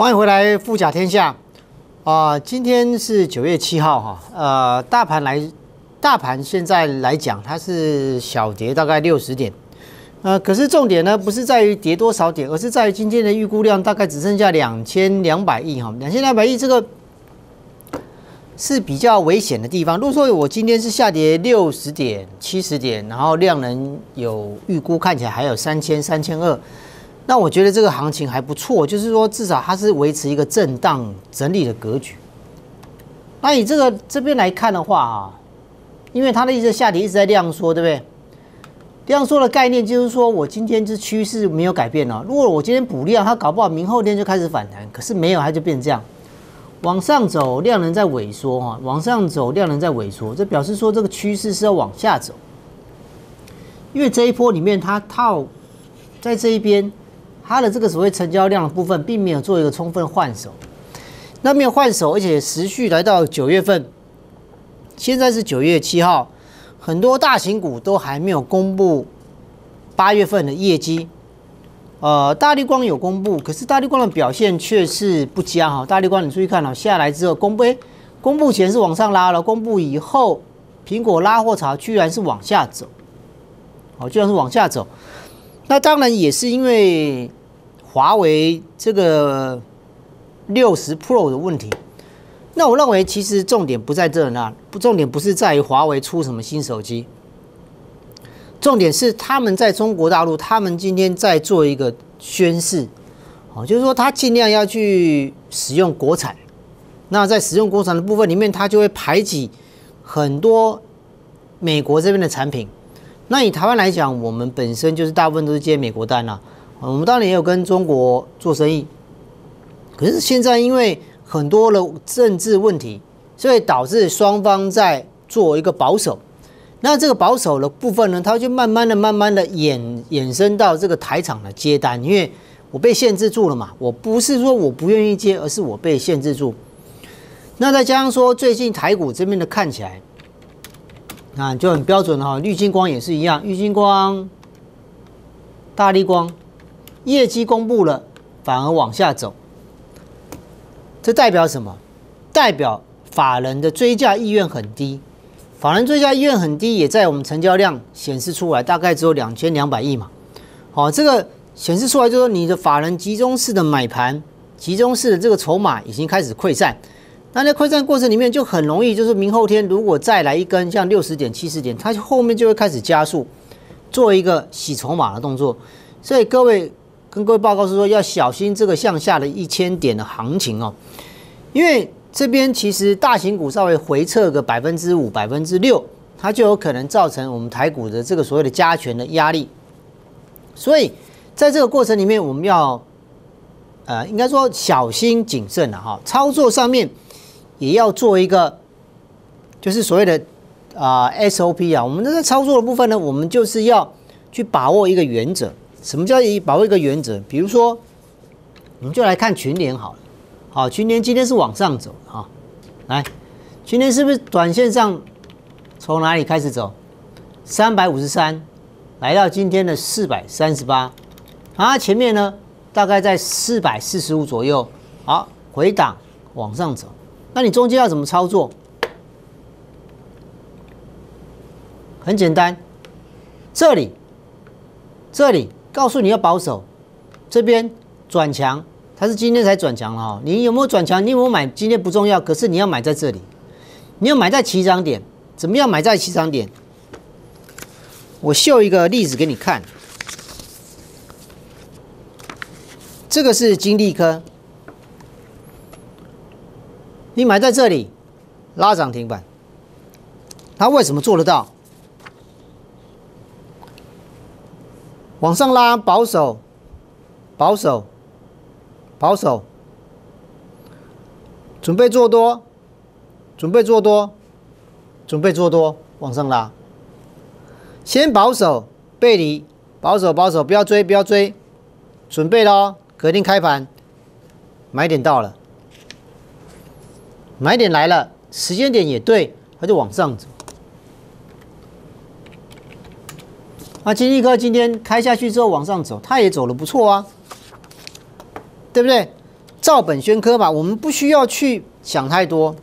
欢迎回来，富甲天下啊！今天是九月七号，哈，呃，大盘来，大盘现在来讲，它是小跌大概六十点，呃，可是重点呢不是在于跌多少点，而是在于今天的预估量大概只剩下两千两百亿，哈，两千两百亿这个是比较危险的地方。如果说我今天是下跌六十点、七十点，然后量能有预估，看起来还有三千、三千二。那我觉得这个行情还不错，就是说至少它是维持一个震荡整理的格局。那以这个这边来看的话啊，因为它的一直下跌，一直在量缩，对不对？量缩的概念就是说我今天这趋势没有改变啊，如果我今天补量，它搞不好明后天就开始反弹。可是没有，它就变这样，往上走量能在萎缩哈，往上走量能在萎缩，这表示说这个趋势是要往下走。因为这一波里面它套在这一边。它的这个所谓成交量的部分，并没有做一个充分换手，那没有换手，而且持续来到九月份，现在是九月七号，很多大型股都还没有公布八月份的业绩，呃，大力光有公布，可是大力光的表现却是不佳哈，大力光你注意看哦，下来之后公布，哎，公布前是往上拉了，公布以后苹果拉货潮居然是往下走，哦，居然是往下走。那当然也是因为华为这个六十 Pro 的问题。那我认为其实重点不在这那，不重点不是在于华为出什么新手机，重点是他们在中国大陆，他们今天在做一个宣示，哦，就是说他尽量要去使用国产。那在使用国产的部分里面，他就会排挤很多美国这边的产品。那以台湾来讲，我们本身就是大部分都是接美国单呐。我们当然也有跟中国做生意，可是现在因为很多的政治问题，所以导致双方在做一个保守。那这个保守的部分呢，它就慢慢的、慢慢的衍衍生到这个台场的接单，因为我被限制住了嘛。我不是说我不愿意接，而是我被限制住。那再加上说，最近台股这边的看起来。啊，就很标准了哈，绿金光也是一样，绿金光、大力光，业绩公布了反而往下走，这代表什么？代表法人的追价意愿很低，法人追价意愿很低，也在我们成交量显示出来，大概只有两千两百亿嘛。好，这个显示出来就说你的法人集中式的买盘，集中式的这个筹码已经开始溃散。那在溃战过程里面就很容易，就是明后天如果再来一根像六十点、七十点，它后面就会开始加速，做一个洗筹码的动作。所以各位跟各位报告是说，要小心这个向下的一千点的行情哦，因为这边其实大型股稍微回撤个百分之五、百分之六，它就有可能造成我们台股的这个所谓的加权的压力。所以在这个过程里面，我们要呃，应该说小心谨慎的哈，操作上面。也要做一个，就是所谓的啊 SOP 啊，我们这个操作的部分呢，我们就是要去把握一个原则。什么叫以把握一个原则？比如说，我们就来看群联好了。好，群联今天是往上走啊。来，今天是不是短线上从哪里开始走？三百五十三，来到今天的四百三十八。啊，前面呢大概在四百四十五左右，好回档往上走。那你中间要怎么操作？很简单，这里，这里告诉你要保守，这边转强，它是今天才转强了哈。你有没有转强？你有没有买？今天不重要，可是你要买在这里，你要买在起涨点，怎么样买在起涨点？我秀一个例子给你看，这个是金力科。你买在这里，拉涨停板。他为什么做得到？往上拉，保守，保守，保守，准备做多，准备做多，准备做多，往上拉。先保守背离，保守保守，不要追，不要追，准备喽，隔天开盘，买点到了。买点来了，时间点也对，它就往上走。那金立哥今天开下去之后往上走，它也走了不错啊，对不对？照本宣科吧，我们不需要去想太多。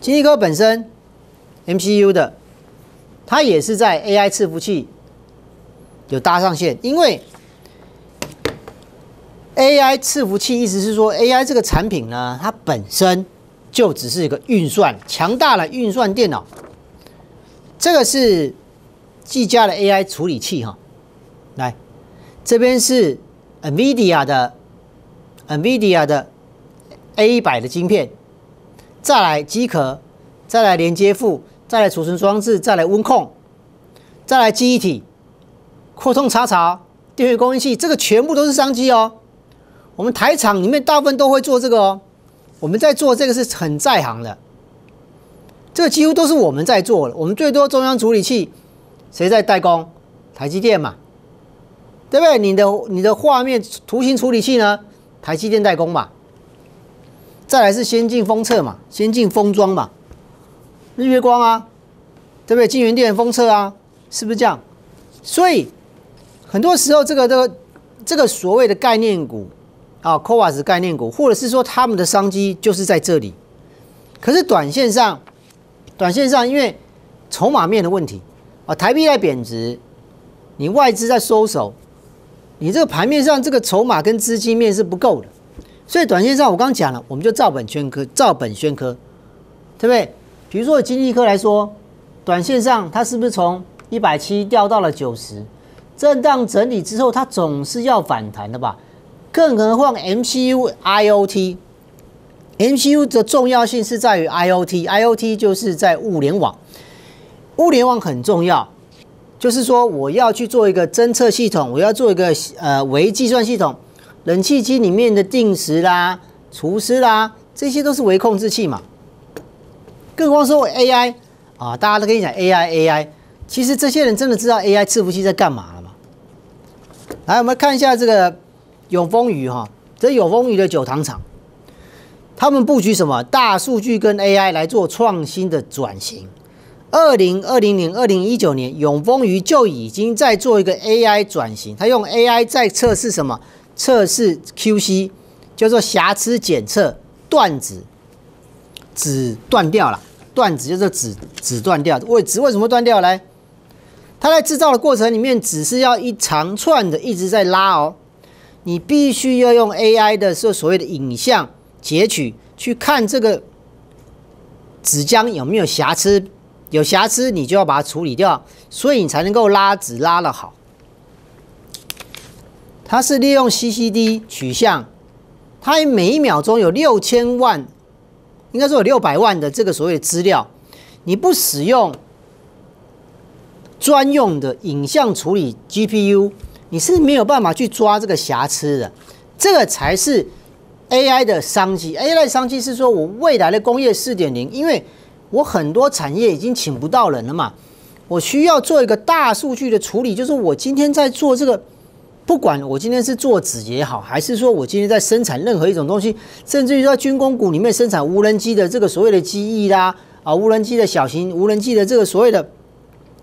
金立哥本身 MCU 的，它也是在 AI 伺服器有搭上线，因为。AI 伺服器意思是说，AI 这个产品呢，它本身就只是一个运算强大的运算电脑。这个是技嘉的 AI 处理器哈，来，这边是 NVIDIA 的 NVIDIA 的 A 一百的晶片，再来机壳，再来连接副，再来储存装置，再来温控，再来记忆体，扩充插槽，电源供应器，这个全部都是商机哦。我们台厂里面大部分都会做这个，哦，我们在做这个是很在行的，这几乎都是我们在做的。我们最多中央处理器谁在代工？台积电嘛，对不对？你的你的画面图形处理器呢？台积电代工嘛。再来是先进封测嘛，先进封装嘛，日月光啊，对不对？金源电封测啊，是不是这样？所以很多时候这个这个这个所谓的概念股。啊，科瓦斯概念股，或者是说他们的商机就是在这里。可是短线上，短线上因为筹码面的问题啊，台币在贬值，你外资在收手，你这个盘面上这个筹码跟资金面是不够的。所以短线上我刚刚讲了，我们就照本宣科，照本宣科，对不对？比如说经济科来说，短线上它是不是从一百七掉到了九十，震荡整理之后，它总是要反弹的吧？更何况 MCU IOT MCU 的重要性是在于 IOT IOT 就是在物联网，物联网很重要，就是说我要去做一个侦测系统，我要做一个呃微计算系统，冷气机里面的定时啦、除湿啦，这些都是微控制器嘛。更光说 AI 啊，大家都跟你讲 AI AI，其实这些人真的知道 AI 伺服器在干嘛了吗？来，我们看一下这个。永丰鱼哈，这永丰鱼的酒糖厂，他们布局什么？大数据跟 AI 来做创新的转型。二零二零年、二零一九年，永丰鱼就已经在做一个 AI 转型。他用 AI 在测试什么？测试 QC，叫做瑕疵检测，断子，子断掉了，断子就是子子断掉。为子为什么断掉来？它在制造的过程里面，只是要一长串的一直在拉哦。你必须要用 AI 的所所谓的影像截取去看这个纸浆有没有瑕疵，有瑕疵你就要把它处理掉，所以你才能够拉纸拉的好。它是利用 CCD 取像，它每一秒钟有六千万，应该说有六百万的这个所谓的资料，你不使用专用的影像处理 GPU。你是没有办法去抓这个瑕疵的，这个才是 AI 的商机。AI 商机是说我未来的工业四点零，因为我很多产业已经请不到人了嘛，我需要做一个大数据的处理，就是我今天在做这个，不管我今天是做纸也好，还是说我今天在生产任何一种东西，甚至于说军工股里面生产无人机的这个所谓的机翼啦，啊，无人机的小型无人机的这个所谓的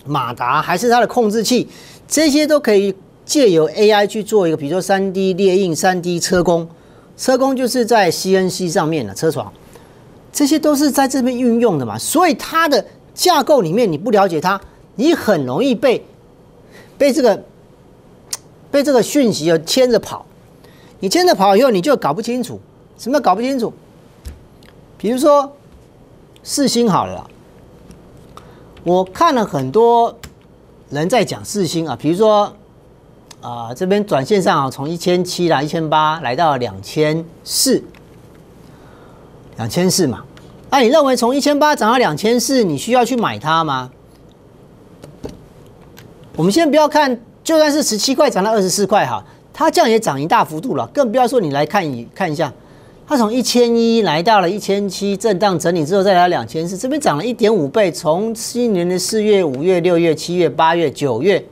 马达，还是它的控制器，这些都可以。借由 AI 去做一个，比如说 3D 列印、3D 车工，车工就是在 CNC 上面的车床，这些都是在这边运用的嘛。所以它的架构里面，你不了解它，你很容易被被这个被这个讯息要牵着跑。你牵着跑以后，你就搞不清楚什么搞不清楚。比如说四星好了，我看了很多人在讲四星啊，比如说。啊，这边转线上啊，从一千七啦、一千八来到两千四，两千四嘛。那你认为从一千八涨到两千四，你需要去买它吗？我们先不要看，就算是十七块涨到二十四块哈，它这样也涨一大幅度了。更不要说你来看一看一下，它从一千一来到了一千七，震荡整理之后再来两千四，这边涨了一点五倍，从今年的四月、五月、六月、七月、八月、九月。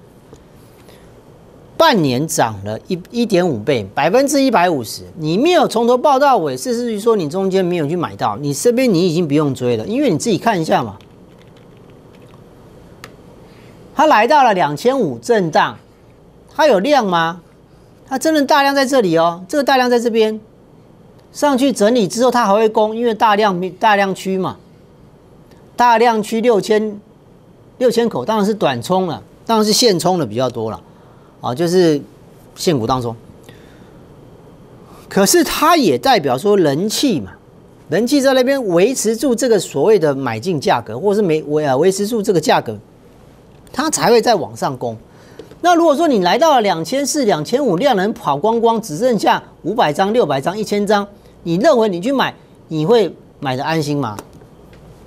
半年涨了一一点五倍，百分之一百五十。你没有从头报到尾，甚至于说你中间没有去买到，你身边你已经不用追了，因为你自己看一下嘛。它来到了两千五震荡，它有量吗？它真的大量在这里哦，这个大量在这边上去整理之后，它还会攻，因为大量大量区嘛，大量区六千六千口当然是短冲了，当然是现冲的比较多了。啊，就是现股当中，可是它也代表说人气嘛，人气在那边维持住这个所谓的买进价格，或者是没维维持住这个价格，它才会再往上攻。那如果说你来到了两千四、两千五，量能跑光光，只剩下五百张、六百张、一千张，你认为你去买，你会买的安心吗？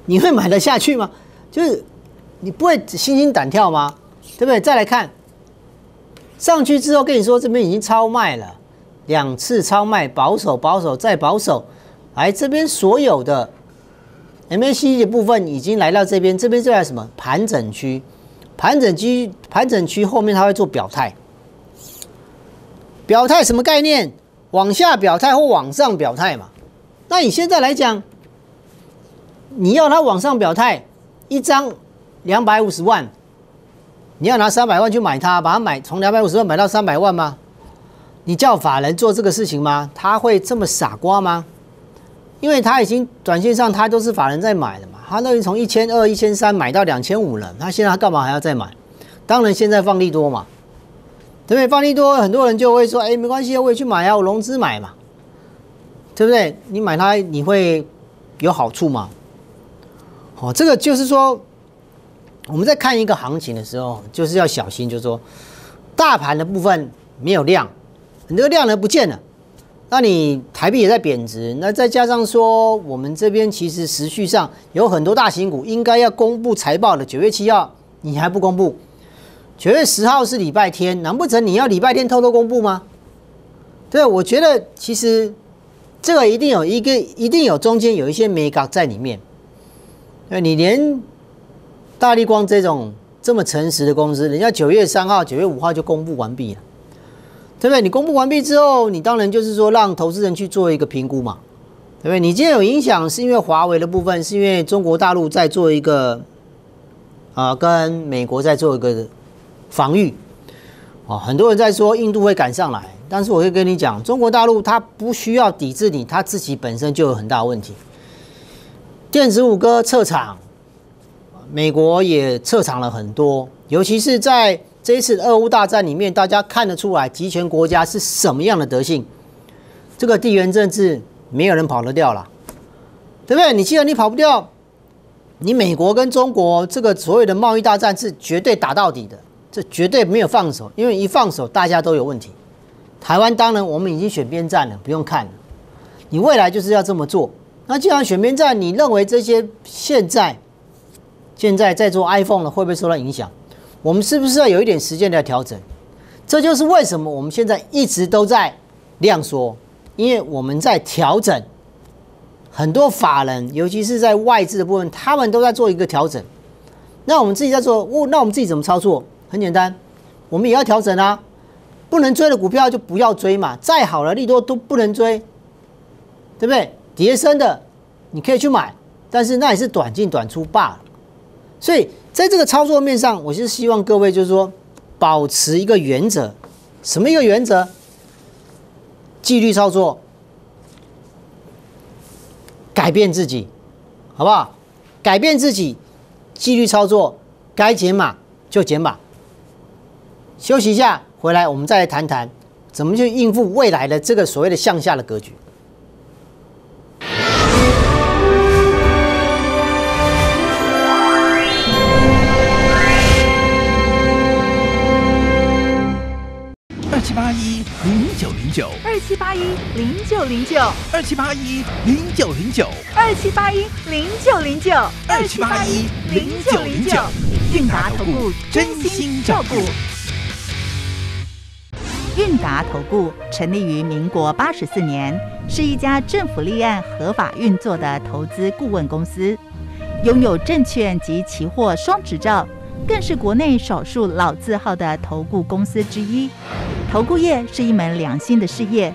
你会买的下去吗？就是你不会心惊胆跳吗？对不对？再来看。上去之后跟你说，这边已经超卖了，两次超卖，保守、保守再保守，哎，这边所有的 MACD 的部分已经来到这边，这边就在什么盘整区，盘整区盘整区后面它会做表态，表态什么概念？往下表态或往上表态嘛？那你现在来讲，你要它往上表态，一张两百五十万。你要拿三百万去买它，把它买从两百五十万买到三百万吗？你叫法人做这个事情吗？他会这么傻瓜吗？因为他已经短线上，他都是法人在买的嘛，他那边从一千二、一千三买到两千五了，他现在他干嘛还要再买？当然现在放利多嘛，对不对？放利多，很多人就会说，哎，没关系啊，我也去买啊，我融资买嘛，对不对？你买它你会有好处吗？哦，这个就是说。我们在看一个行情的时候，就是要小心，就说大盘的部分没有量，你这个量呢不见了，那你台币也在贬值，那再加上说我们这边其实时序上有很多大型股应该要公布财报了，九月七号你还不公布，九月十号是礼拜天，难不成你要礼拜天偷偷公布吗？对，我觉得其实这个一定有一个，一定有中间有一些美感在里面，那你连。大力光这种这么诚实的公司，人家九月三号、九月五号就公布完毕了，对不对？你公布完毕之后，你当然就是说让投资人去做一个评估嘛，对不对？你今天有影响，是因为华为的部分，是因为中国大陆在做一个啊，跟美国在做一个防御啊。很多人在说印度会赶上来，但是我会跟你讲，中国大陆它不需要抵制你，它自己本身就有很大问题。电子五哥撤场。美国也撤场了很多，尤其是在这一次俄乌大战里面，大家看得出来集权国家是什么样的德性。这个地缘政治没有人跑得掉了，对不对？你既然你跑不掉，你美国跟中国这个所有的贸易大战是绝对打到底的，这绝对没有放手，因为一放手大家都有问题。台湾当然我们已经选边站了，不用看了。你未来就是要这么做。那既然选边站，你认为这些现在？现在在做 iPhone 的会不会受到影响？我们是不是要有一点时间来调整？这就是为什么我们现在一直都在量缩，因为我们在调整。很多法人，尤其是在外资的部分，他们都在做一个调整。那我们自己在做，哦、那我们自己怎么操作？很简单，我们也要调整啊，不能追的股票就不要追嘛，再好的利多都不能追，对不对？叠升的你可以去买，但是那也是短进短出罢了。所以，在这个操作面上，我是希望各位就是说，保持一个原则，什么一个原则？纪律操作，改变自己，好不好？改变自己，纪律操作，该减码就减码。休息一下，回来我们再来谈谈，怎么去应付未来的这个所谓的向下的格局。一零九零九二七八一零九零九二七八一零九零九二七八一零九零九。韵达投顾真心照顾。韵达投顾成立于民国八十四年，是一家政府立案合法运作的投资顾问公司，拥有证券及期货双执照，更是国内少数老字号的投顾公司之一。投顾业是一门良心的事业。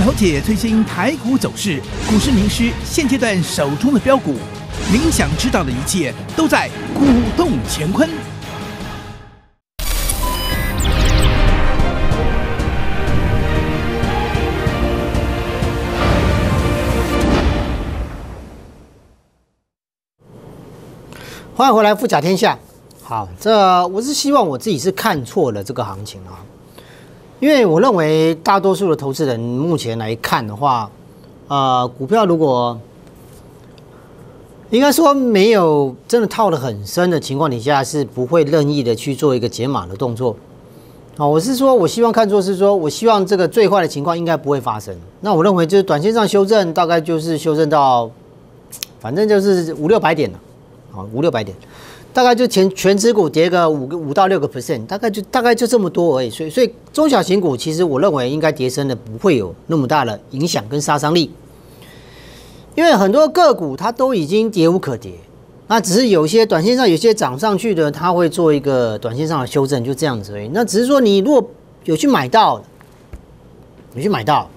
了解最新台股走势，股市名师现阶段手中的标股，您想知道的一切都在《股动乾坤》。欢迎回来，富甲天下。好，这我是希望我自己是看错了这个行情啊。因为我认为大多数的投资人目前来看的话，呃，股票如果应该说没有真的套得很深的情况，底下，是不会任意的去做一个解码的动作。啊，我是说，我希望看作是说，我希望这个最坏的情况应该不会发生。那我认为就是短线上修正，大概就是修正到，反正就是五六百点了，好，五六百点。大概就前全指股跌个五个五到六个 percent，大概就大概就这么多而已。所以所以中小型股，其实我认为应该跌升的不会有那么大的影响跟杀伤力，因为很多个股它都已经跌无可跌，那只是有些短线上有些涨上去的，它会做一个短线上的修正，就这样子。而已。那只是说你如果有去买到，有去买到。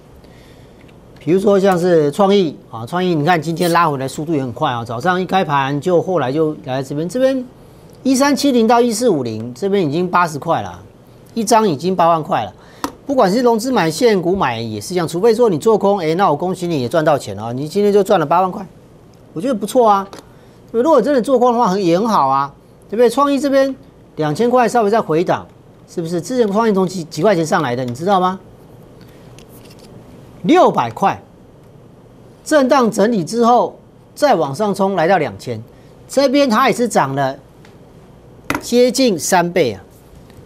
比如说像是创意啊，创意，你看今天拉回来速度也很快啊，早上一开盘就后来就来这边，这边一三七零到一四五零，这边已经八十块了，一张已经八万块了。不管是融资买、现股买也是这样，除非说你做空，哎，那我恭喜你也赚到钱了你今天就赚了八万块，我觉得不错啊。如果真的做空的话，很也很好啊，对不对？创意这边两千块稍微再回档，是不是？之前创意从几几块钱上来的，你知道吗？六百块，震荡整理之后再往上冲，来到两千，这边它也是涨了接近三倍啊，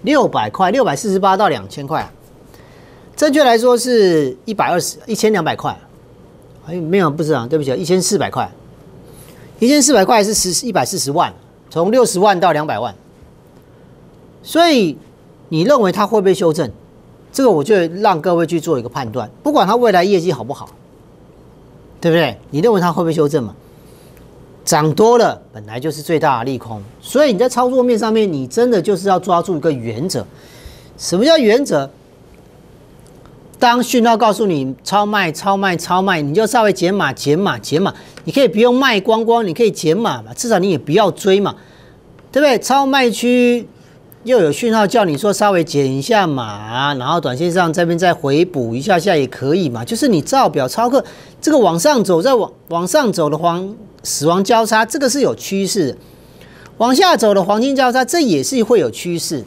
六百块，六百四十八到两千块啊，正确来说是一百二十一千两百块，哎，没有不是啊，对不起啊，一千四百块，一千四百块是十一百四十万，从六十万到两百万，所以你认为它会不会修正？这个我就让各位去做一个判断，不管它未来业绩好不好，对不对？你认为它会不会修正嘛？涨多了本来就是最大的利空，所以你在操作面上面，你真的就是要抓住一个原则。什么叫原则？当讯号告诉你超卖、超卖、超卖，你就稍微减码、减码、减码。你可以不用卖光光，你可以减码嘛，至少你也不要追嘛，对不对？超卖区。又有讯号叫你说稍微减一下码，然后短线上这边再回补一下下也可以嘛。就是你照表操课，这个往上走再往往上走的黄死亡交叉，这个是有趋势；往下走的黄金交叉，这也是会有趋势。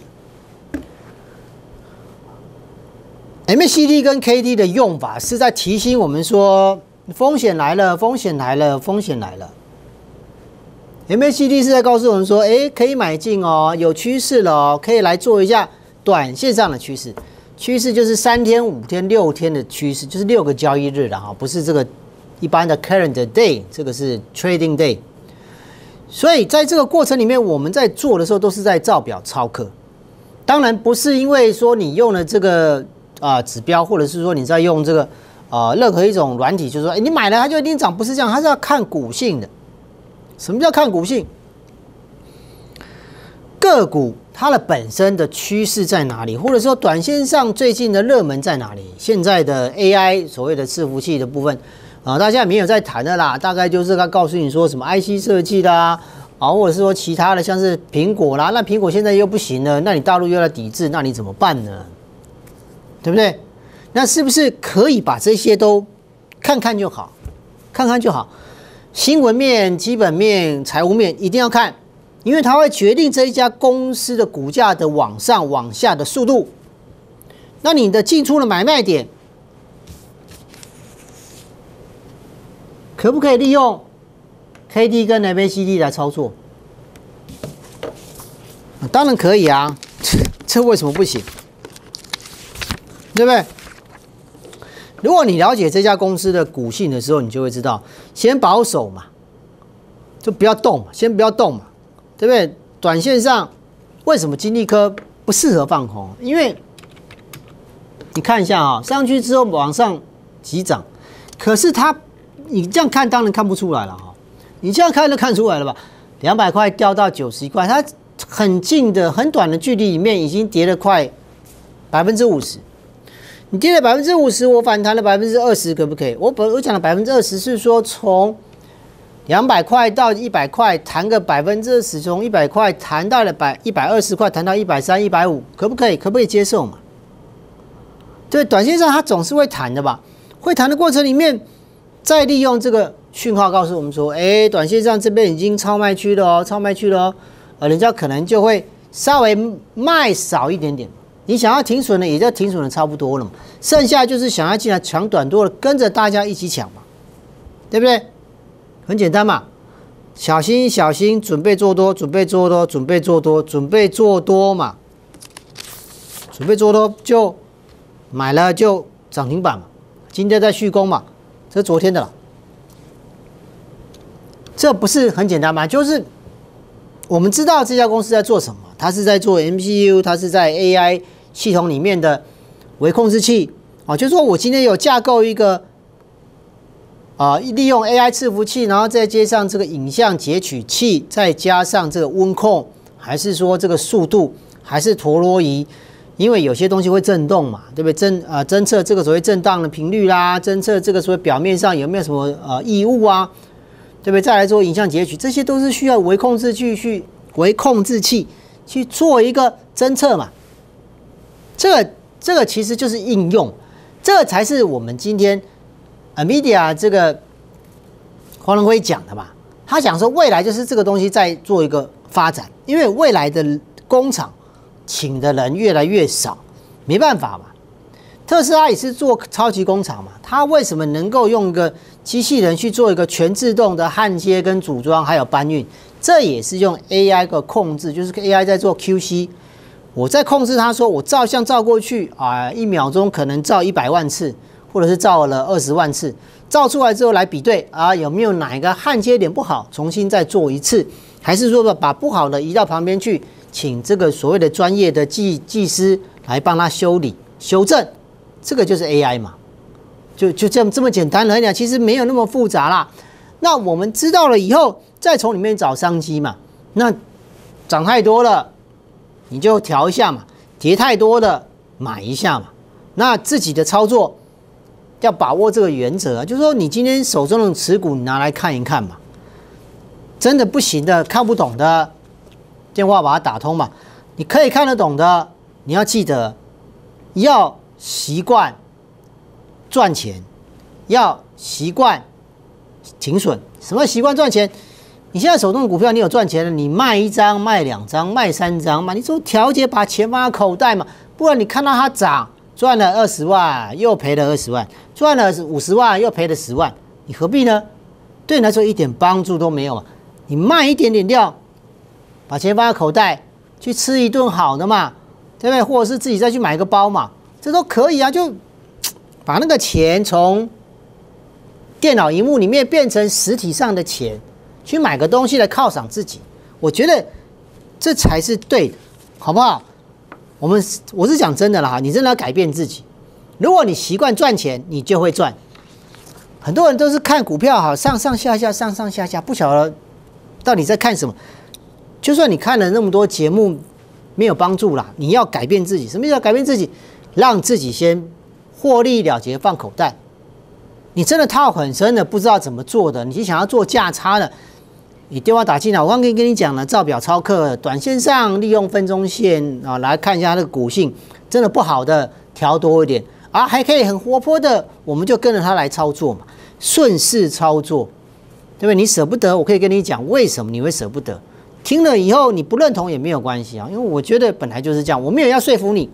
M a C D 跟 K D 的用法是在提醒我们说风险来了，风险来了，风险来了。m a c d 是在告诉我们说，哎，可以买进哦，有趋势了，哦，可以来做一下短线上的趋势。趋势就是三天、五天、六天的趋势，就是六个交易日的哈，不是这个一般的 current day，这个是 trading day。所以在这个过程里面，我们在做的时候都是在照表操课。当然不是因为说你用了这个啊指标，或者是说你在用这个啊任何一种软体，就是说哎你买了它就一定涨，不是这样，它是要看股性的。什么叫看股性？个股它的本身的趋势在哪里？或者说短线上最近的热门在哪里？现在的 AI 所谓的伺服器的部分啊，大家没有在谈的啦。大概就是他告诉你说什么 IC 设计啦，啊，或者是说其他的像是苹果啦。那苹果现在又不行了，那你大陆又要抵制，那你怎么办呢？对不对？那是不是可以把这些都看看就好，看看就好？新闻面、基本面、财务面一定要看，因为它会决定这一家公司的股价的往上、往下的速度。那你的进出的买卖点，可不可以利用 K D 跟 M A C D 来操作？当然可以啊，这为什么不行？对不对？如果你了解这家公司的股性的时候，你就会知道，先保守嘛，就不要动，先不要动嘛，对不对？短线上为什么金利科不适合放空？因为你看一下啊，上去之后往上急涨，可是它你这样看当然看不出来了哈，你这样看就看出来了吧？两百块掉到九十一块，它很近的很短的距离里面已经跌了快百分之五十。你跌了百分之五十，我反弹了百分之二十，可不可以？我本我讲的百分之二十是说从两百块到一百块，弹个百分之二十，从一百块弹到了百一百二十块，弹到一百三、一百五，可不可以？可不可以接受嘛？对，短线上它总是会弹的吧？会弹的过程里面，再利用这个讯号告诉我们说，哎，短线上这边已经超卖区了哦，超卖区了哦，呃，人家可能就会稍微卖少一点点。你想要停损的，也就停损的差不多了嘛，剩下就是想要进来抢短多的，跟着大家一起抢嘛，对不对？很简单嘛，小心小心，准备做多，准备做多，准备做多，准备做多嘛，准备做多就买了就涨停板嘛，今天在续工嘛，这是昨天的了。这不是很简单嘛？就是我们知道这家公司在做什么，它是在做 M P U，它是在 A I。系统里面的微控制器啊，就是说我今天有架构一个啊，利用 AI 伺服器，然后再接上这个影像截取器，再加上这个温控，还是说这个速度，还是陀螺仪，因为有些东西会震动嘛，对不对？侦啊侦测这个所谓震荡的频率啦，侦测这个所谓表面上有没有什么呃异物啊，对不对？再来做影像截取，这些都是需要微控制器去微控制器去做一个侦测嘛。这这个其实就是应用，这才是我们今天 a m e d i a 这个黄龙辉讲的嘛。他讲说未来就是这个东西在做一个发展，因为未来的工厂请的人越来越少，没办法嘛。特斯拉也是做超级工厂嘛，它为什么能够用一个机器人去做一个全自动的焊接跟组装还有搬运？这也是用 AI 个控制，就是 AI 在做 QC。我在控制它，说我照相照过去啊，一秒钟可能照一百万次，或者是照了二十万次，照出来之后来比对啊，有没有哪一个焊接点不好，重新再做一次，还是说把把不好的移到旁边去，请这个所谓的专业的技技师来帮他修理修正，这个就是 AI 嘛，就就这么这么简单来讲，其实没有那么复杂啦。那我们知道了以后，再从里面找商机嘛，那涨太多了。你就调一下嘛，跌太多的买一下嘛。那自己的操作要把握这个原则，就是说你今天手中的持股，你拿来看一看嘛。真的不行的，看不懂的，电话把它打通嘛。你可以看得懂的，你要记得要习惯赚钱，要习惯停损。什么习惯赚钱？你现在手中的股票，你有赚钱了，你卖一张、卖两张、卖三张嘛？你说调节，把钱放在口袋嘛？不然你看到它涨，赚了二十万，又赔了二十万，赚了五十万，又赔了十万，你何必呢？对你来说一点帮助都没有啊！你卖一点点掉，把钱放在口袋，去吃一顿好的嘛，对不对？或者是自己再去买个包嘛，这都可以啊！就把那个钱从电脑荧幕里面变成实体上的钱。去买个东西来犒赏自己，我觉得这才是对的，好不好？我们我是讲真的啦，哈！你真的要改变自己。如果你习惯赚钱，你就会赚。很多人都是看股票，好上上下下，上上下下，不晓得到底在看什么。就算你看了那么多节目，没有帮助啦。你要改变自己，什么叫改变自己，让自己先获利了结，放口袋。你真的套很深的，不知道怎么做的，你想要做价差的。你电话打进来，我刚刚跟你讲了，照表操课，短线上利用分钟线啊，来看一下那个股性真的不好的调多一点啊，还可以很活泼的，我们就跟着它来操作嘛，顺势操作，对不对？你舍不得，我可以跟你讲为什么你会舍不得，听了以后你不认同也没有关系啊，因为我觉得本来就是这样，我没有要说服你，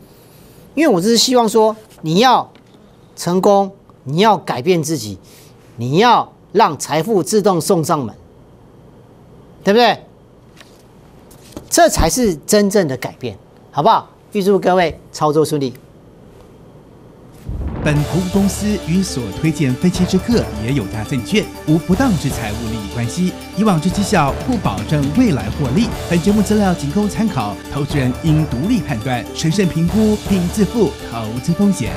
因为我只是希望说你要成功，你要改变自己，你要让财富自动送上门。对不对？这才是真正的改变，好不好？预祝各位操作顺利。本服务公司与所推荐分期之客也有价证券无不当之财务利益关系，以往之绩效不保证未来获利。本节目资料仅供参考，投资人应独立判断、审慎评估并自负投资风险。